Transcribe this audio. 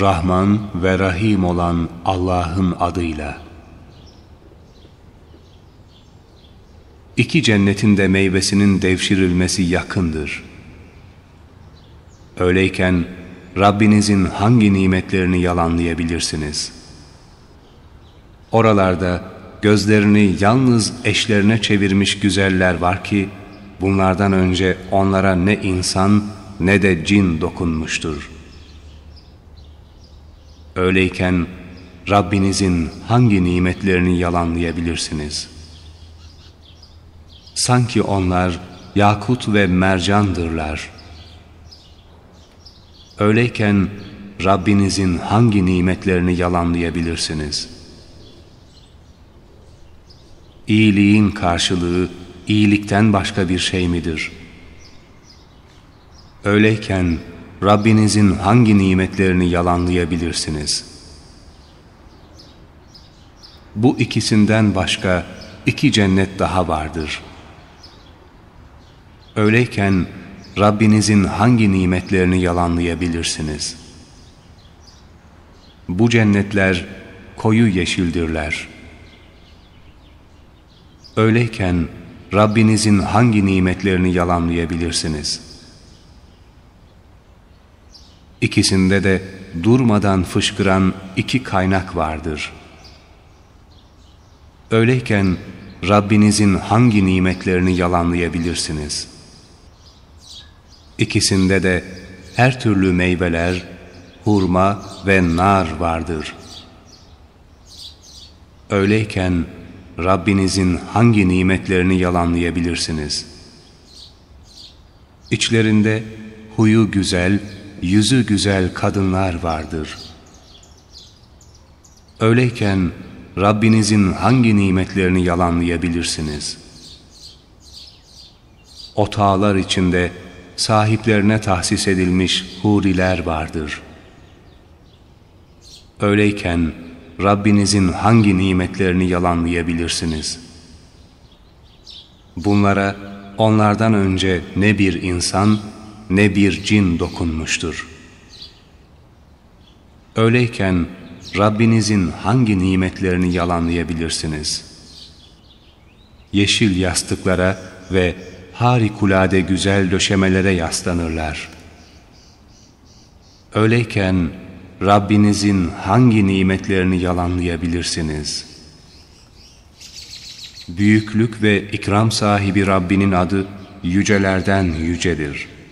Rahman ve Rahim olan Allah'ın adıyla. İki cennetin de meyvesinin devşirilmesi yakındır. Öyleyken Rabbinizin hangi nimetlerini yalanlayabilirsiniz? Oralarda gözlerini yalnız eşlerine çevirmiş güzeller var ki, bunlardan önce onlara ne insan ne de cin dokunmuştur.'' Öyleyken Rabbinizin hangi nimetlerini yalanlayabilirsiniz? Sanki onlar yakut ve mercandırlar. Öyleyken Rabbinizin hangi nimetlerini yalanlayabilirsiniz? İyiliğin karşılığı iyilikten başka bir şey midir? Öyleyken Rabbinizin hangi nimetlerini yalanlayabilirsiniz? Bu ikisinden başka iki cennet daha vardır. Öyleyken Rabbinizin hangi nimetlerini yalanlayabilirsiniz? Bu cennetler koyu yeşildirler. Öyleyken Rabbinizin hangi nimetlerini yalanlayabilirsiniz?'' İkisinde de durmadan fışkıran iki kaynak vardır. Öyleyken Rabbinizin hangi nimetlerini yalanlayabilirsiniz? İkisinde de her türlü meyveler, hurma ve nar vardır. Öyleyken Rabbinizin hangi nimetlerini yalanlayabilirsiniz? İçlerinde huyu güzel, yüzü güzel kadınlar vardır. Öyleyken Rabbinizin hangi nimetlerini yalanlayabilirsiniz? Otağlar içinde sahiplerine tahsis edilmiş huriler vardır. Öyleyken Rabbinizin hangi nimetlerini yalanlayabilirsiniz? Bunlara onlardan önce ne bir insan ne bir cin dokunmuştur. Öyleyken Rabbinizin hangi nimetlerini yalanlayabilirsiniz? Yeşil yastıklara ve harikulade güzel döşemelere yaslanırlar. Öyleyken Rabbinizin hangi nimetlerini yalanlayabilirsiniz? Büyüklük ve ikram sahibi Rabbinin adı yücelerden yücedir.''